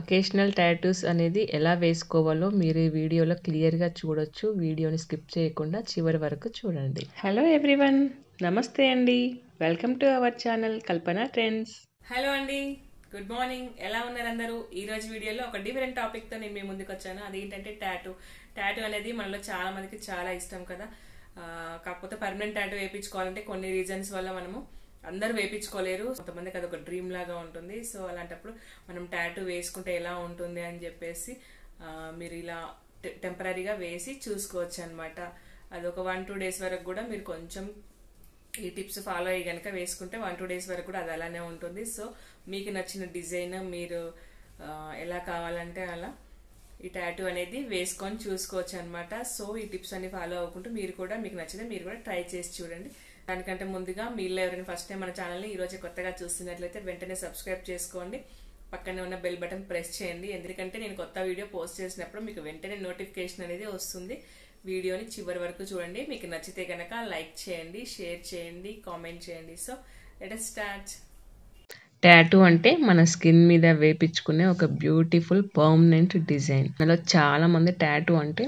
occasional tattoos అనేది ఎలా వేసుకోవాలో మీరు ఈ వీడియోలో క్లియర్గా చూడొచ్చు వీడియోని స్కిప్ చేయకుండా చివరి వరకు చూడండి హలో ఎవ్రీవన్ నమస్తే అండి welcome to our channel Kalpana Trends hello అండి గుడ్ మార్నింగ్ ఎలా ఉన్నారు అందరూ ఈ రోజు వీడియోలో ఒక డిఫరెంట్ టాపిక్తో నేను మీ ముందుకు వచ్చాను అదేంటంటే ట్యాటూ ట్యాటూ అనేది మనలో చాలా మందికి చాలా ఇష్టం కదా కాకపోతే పర్మనెంట్ ట్యాటూ వేయించుకోవాలంటే కొన్ని రీజన్స్ వల్ల మనము అందరు వేపించుకోలేరు కొంతమందికి ఒక డ్రీమ్ లాగా ఉంటుంది సో అలాంటప్పుడు మనం టాటూ వేసుకుంటే ఎలా ఉంటుంది అని చెప్పేసి మీరు ఇలా టెంపరీగా వేసి చూసుకోవచ్చు అనమాట అది ఒక వన్ టూ డేస్ వరకు కూడా మీరు కొంచెం ఈ టిప్స్ ఫాలో అయ్యి కనుక వేసుకుంటే వన్ టూ డేస్ వరకు కూడా అది అలానే ఉంటుంది సో మీకు నచ్చిన డిజైన్ మీరు ఎలా కావాలంటే అలా ఈ టాటూ అనేది వేసుకొని చూసుకోవచ్చు అనమాట సో ఈ టిప్స్ అన్ని ఫాలో అవ్వకుంటూ మీరు కూడా మీకు నచ్చితే మీరు కూడా ట్రై చేసి చూడండి దానికంటే ముందుగా మీలో ఎవరైనా ఫస్ట్ టైం మన ఛానల్ని రోజు కొత్తగా చూస్తున్నట్లయితే వెంటనే సబ్స్క్రైబ్ చేసుకోండి పక్కనే ఉన్న బెల్ బటన్ ప్రెస్ చేయండి ఎందుకంటే నేను కొత్త వీడియో పోస్ట్ చేసినప్పుడు మీకు వెంటనే నోటిఫికేషన్ అనేది వస్తుంది వీడియోని చివరి వరకు చూడండి మీకు నచ్చితే కనుక లైక్ చేయండి షేర్ చేయండి కామెంట్ చేయండి సో లెట్ స్టార్ట్ ట్యాటూ అంటే మన స్కిన్ మీద వేపించుకునే ఒక బ్యూటిఫుల్ పర్మనెంట్ డిజైన్ మనలో చాలామంది ట్యాటూ అంటే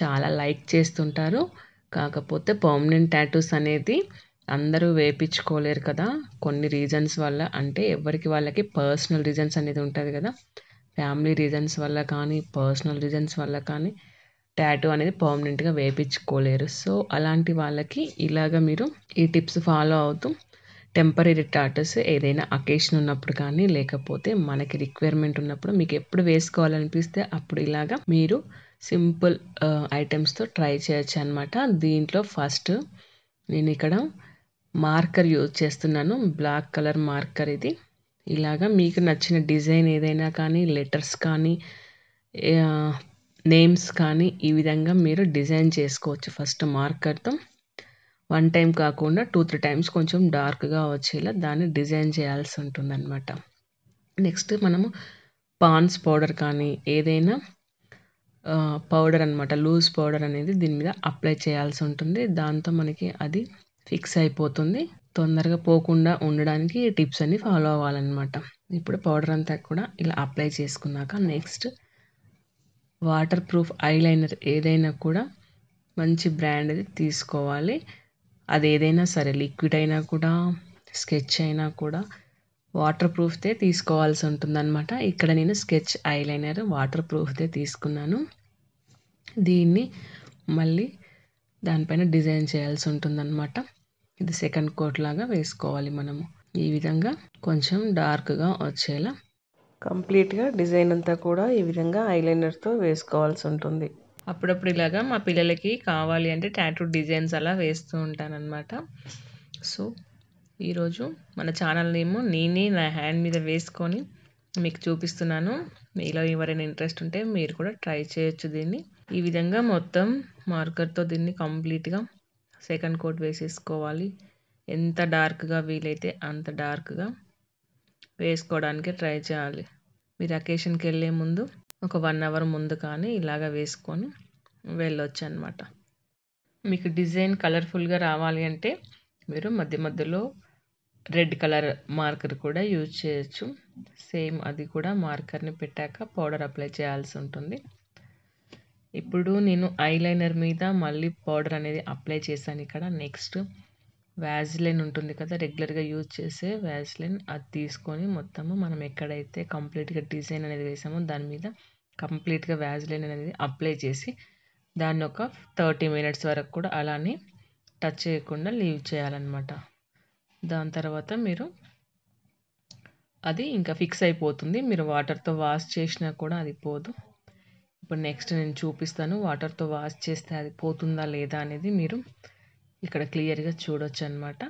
చాలా లైక్ చేస్తుంటారు కాకపోతే పర్మనెంట్ టాటూస్ అనేది అందరూ వేయించుకోలేరు కదా కొన్ని రీజన్స్ వల్ల అంటే ఎవరికి వాళ్ళకి పర్సనల్ రీజన్స్ అనేది ఉంటుంది కదా ఫ్యామిలీ రీజన్స్ వల్ల కానీ పర్సనల్ రీజన్స్ వల్ల కానీ టాటూ అనేది పర్మనెంట్గా వేయించుకోలేరు సో అలాంటి వాళ్ళకి ఇలాగ మీరు ఈ టిప్స్ ఫాలో అవుతూ టెంపరీ టాటూస్ ఏదైనా అకేషన్ ఉన్నప్పుడు కానీ లేకపోతే మనకి రిక్వైర్మెంట్ ఉన్నప్పుడు మీకు ఎప్పుడు వేసుకోవాలనిపిస్తే అప్పుడు ఇలాగా మీరు సింపుల్ ఐటమ్స్తో ట్రై చేయొచ్చు అనమాట దీంట్లో ఫస్ట్ నేను ఇక్కడ మార్కర్ యూజ్ చేస్తున్నాను బ్లాక్ కలర్ మార్కర్ ఇది ఇలాగా మీకు నచ్చిన డిజైన్ ఏదైనా కానీ లెటర్స్ కానీ నేమ్స్ కానీ ఈ విధంగా మీరు డిజైన్ చేసుకోవచ్చు ఫస్ట్ మార్కర్తో వన్ టైం కాకుండా టూ త్రీ టైమ్స్ కొంచెం డార్క్గా వచ్చేలా దాన్ని డిజైన్ చేయాల్సి ఉంటుందన్నమాట నెక్స్ట్ మనము పాన్స్ పౌడర్ కానీ ఏదైనా పౌడర్ అనమాట లూజ్ పౌడర్ అనేది దీని మీద అప్లై చేయాల్సి ఉంటుంది దాంతో మనకి అది ఫిక్స్ అయిపోతుంది తొందరగా పోకుండా ఉండడానికి టిప్స్ అన్ని ఫాలో అవ్వాలన్నమాట ఇప్పుడు పౌడర్ అంతా కూడా ఇలా అప్లై చేసుకున్నాక నెక్స్ట్ వాటర్ ప్రూఫ్ ఐలైనర్ ఏదైనా కూడా మంచి బ్రాండ్ అది తీసుకోవాలి అది ఏదైనా సరే లిక్విడ్ అయినా కూడా స్కెచ్ అయినా కూడా వాటర్ ప్రూఫ్దే తీసుకోవాల్సి ఉంటుందన్నమాట ఇక్కడ నేను స్కెచ్ ఐలైనర్ వాటర్ ప్రూఫ్దే తీసుకున్నాను దీన్ని మళ్ళీ దానిపైన డిజైన్ చేయాల్సి ఉంటుందన్నమాట ఇది సెకండ్ కోట్ లాగా వేసుకోవాలి మనము ఈ విధంగా కొంచెం డార్క్గా వచ్చేలా కంప్లీట్గా డిజైన్ అంతా కూడా ఈ విధంగా ఐలైనర్తో వేసుకోవాల్సి ఉంటుంది అప్పుడప్పుడు ఇలాగా మా పిల్లలకి కావాలి అంటే టాటూ డిజైన్స్ అలా వేస్తూ ఉంటానన్నమాట సో ఈరోజు మన ఛానల్ నేమ్ నేనే నా హ్యాండ్ మీద వేసుకొని మీకు చూపిస్తున్నాను మీలో ఎవరైనా ఇంట్రెస్ట్ ఉంటే మీరు కూడా ట్రై చేయొచ్చు దీన్ని ఈ విధంగా మొత్తం మార్కర్తో దీన్ని కంప్లీట్గా సెకండ్ కోట్ వేసేసుకోవాలి ఎంత డార్క్గా వీలైతే అంత డార్క్గా వేసుకోవడానికి ట్రై చేయాలి మీరు అకేషన్కి వెళ్ళే ముందు ఒక వన్ అవర్ ముందు కానీ ఇలాగ వేసుకొని వెళ్ళొచ్చు అనమాట మీకు డిజైన్ కలర్ఫుల్గా రావాలి అంటే మీరు మధ్య మధ్యలో రెడ్ కలర్ మార్కర్ కూడా యూజ్ చేయొచ్చు సేమ్ అది కూడా మార్కర్ని పెట్టాక పౌడర్ అప్లై చేయాల్సి ఉంటుంది ఇప్పుడు నేను ఐలైనర్ మీద మళ్ళీ పౌడర్ అనేది అప్లై చేశాను ఇక్కడ నెక్స్ట్ వ్యాజ్లైన్ ఉంటుంది కదా రెగ్యులర్గా యూజ్ చేసే వ్యాజ్లైన్ అది తీసుకొని మొత్తము మనం ఎక్కడైతే కంప్లీట్గా డిజైన్ అనేది వేసామో దాని మీద కంప్లీట్గా వ్యాజ్లైన్ అనేది అప్లై చేసి దాన్ని ఒక థర్టీ మినిట్స్ వరకు కూడా అలానే టచ్ చేయకుండా లీవ్ చేయాలన్నమాట దాని తర్వాత మీరు అది ఇంకా ఫిక్స్ అయిపోతుంది మీరు వాటర్తో వాష్ చేసినా కూడా అది పోదు ఇప్పుడు నెక్స్ట్ నేను చూపిస్తాను వాటర్తో వాష్ చేస్తే అది పోతుందా లేదా అనేది మీరు ఇక్కడ క్లియర్గా చూడొచ్చు అనమాట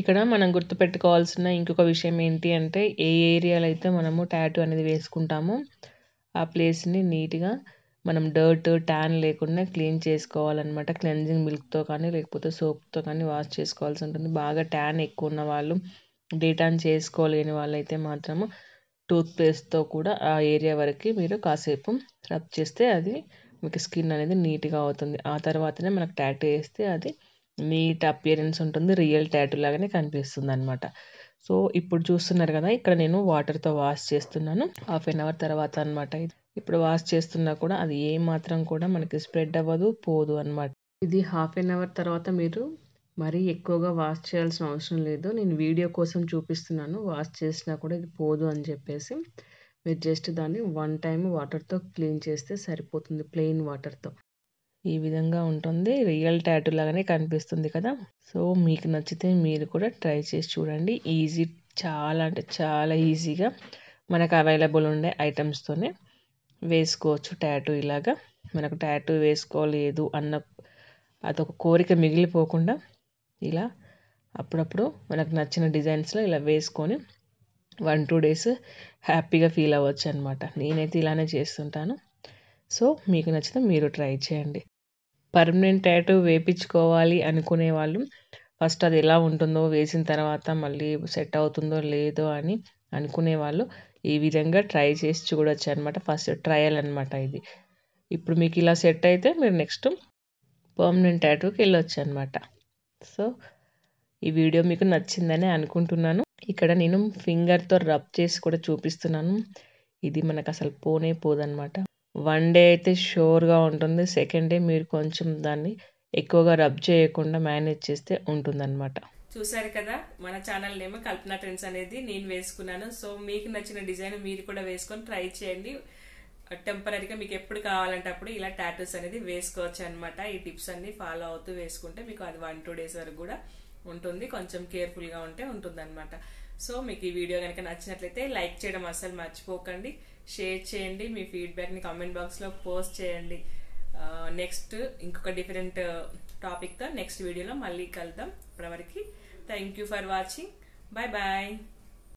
ఇక్కడ మనం గుర్తుపెట్టుకోవాల్సిన ఇంకొక విషయం ఏంటి అంటే ఏ ఏరియాలో అయితే మనము ట్యాటూ అనేది వేసుకుంటామో ఆ ప్లేస్ని నీట్గా మనం డర్ట్ ట్యాన్ లేకుండా క్లీన్ చేసుకోవాలన్నమాట క్లెన్జింగ్ మిల్క్తో కానీ లేకపోతే సోప్తో కానీ వాష్ చేసుకోవాల్సి ఉంటుంది బాగా ట్యాన్ ఎక్కువ ఉన్న వాళ్ళు డీటాన్ చేసుకోలేని వాళ్ళైతే మాత్రము టూత్పేస్ట్తో కూడా ఆ ఏరియా వరకు మీరు కాసేపు రబ్ చేస్తే అది మీకు స్కిన్ అనేది నీట్గా అవుతుంది ఆ తర్వాతనే మనకు ట్యాటూ వేస్తే అది నీట్ అపియరెన్స్ ఉంటుంది రియల్ ట్యాటూ లాగానే కనిపిస్తుంది అనమాట సో ఇప్పుడు చూస్తున్నారు కదా ఇక్కడ నేను వాటర్తో వాష్ చేస్తున్నాను హాఫ్ అన్ అవర్ తర్వాత అనమాట ఇప్పుడు వాష్ చేస్తున్నా కూడా అది ఏ మాత్రం కూడా మనకి స్ప్రెడ్ అవ్వదు పోదు అనమాట ఇది హాఫ్ ఎన్ అవర్ తర్వాత మీరు మరీ ఎక్కువగా వాష్ చేయాల్సిన అవసరం లేదు నేను వీడియో కోసం చూపిస్తున్నాను వాష్ చేసినా కూడా ఇది పోదు అని చెప్పేసి మీరు జస్ట్ దాన్ని వన్ టైం వాటర్తో క్లీన్ చేస్తే సరిపోతుంది ప్లెయిన్ వాటర్తో ఈ విధంగా ఉంటుంది రియల్ ట్యాటూ లాగానే కనిపిస్తుంది కదా సో మీకు నచ్చితే మీరు కూడా ట్రై చేసి చూడండి ఈజీ చాలా అంటే చాలా ఈజీగా మనకు అవైలబుల్ ఉండే ఐటమ్స్తోనే వేసుకోవచ్చు ట్యాటూ ఇలాగా మనకు ట్యాటూ వేసుకోలేదు అన్న అదొక కోరిక మిగిలిపోకుండా ఇలా అప్పుడప్పుడు మనకు నచ్చిన డిజైన్స్లో ఇలా వేసుకొని వన్ టూ డేస్ హ్యాపీగా ఫీల్ అవ్వచ్చు అనమాట నేనైతే ఇలానే చేస్తుంటాను సో మీకు నచ్చితే మీరు ట్రై చేయండి పర్మనెంట్ ట్యాటూ వేపించుకోవాలి అనుకునే వాళ్ళు ఫస్ట్ అది ఎలా ఉంటుందో వేసిన తర్వాత మళ్ళీ సెట్ అవుతుందో లేదో అని అనుకునే వాళ్ళు ఈ విధంగా ట్రై చేసి చూడొచ్చు అనమాట ఫస్ట్ ట్రయల్ అనమాట ఇది ఇప్పుడు మీకు ఇలా సెట్ అయితే మీరు నెక్స్ట్ పర్మనెంట్ ట్యాటూకి వెళ్ళొచ్చు అనమాట సో ఈ వీడియో మీకు నచ్చిందని అనుకుంటున్నాను ఇక్కడ నేను ఫింగర్తో రబ్ చేసి కూడా చూపిస్తున్నాను ఇది మనకు అసలు పోనే పోదనమాట వన్ డే అయితే షోర్గా ఉంటుంది సెకండ్ డే మీరు కొంచెం దాన్ని ఎక్కువగా రబ్ చేయకుండా మేనేజ్ చేస్తే ఉంటుందన్నమాట చూసారు కదా మన ఛానల్ నేమ్ కల్పన ట్రెండ్స్ అనేది నేను వేసుకున్నాను సో మీకు నచ్చిన డిజైన్ మీరు కూడా వేసుకొని ట్రై చేయండి టెంపరీగా uh, మీకు ఎప్పుడు కావాలంటే అప్పుడు ఇలా టాటూస్ అనేది వేసుకోవచ్చు అనమాట ఈ టిప్స్ అన్ని ఫాలో అవుతూ వేసుకుంటే మీకు అది వన్ టూ డేస్ వరకు కూడా ఉంటుంది కొంచెం కేర్ఫుల్గా ఉంటే ఉంటుంది అనమాట సో మీకు ఈ వీడియో కనుక నచ్చినట్లయితే లైక్ చేయడం అస్సలు మర్చిపోకండి షేర్ చేయండి మీ ఫీడ్బ్యాక్ని కామెంట్ బాక్స్లో పోస్ట్ చేయండి నెక్స్ట్ uh, ఇంకొక డిఫరెంట్ టాపిక్తో నెక్స్ట్ వీడియోలో మళ్ళీ కలుద్దాం ఇప్పటివరకు thank you for watching bye bye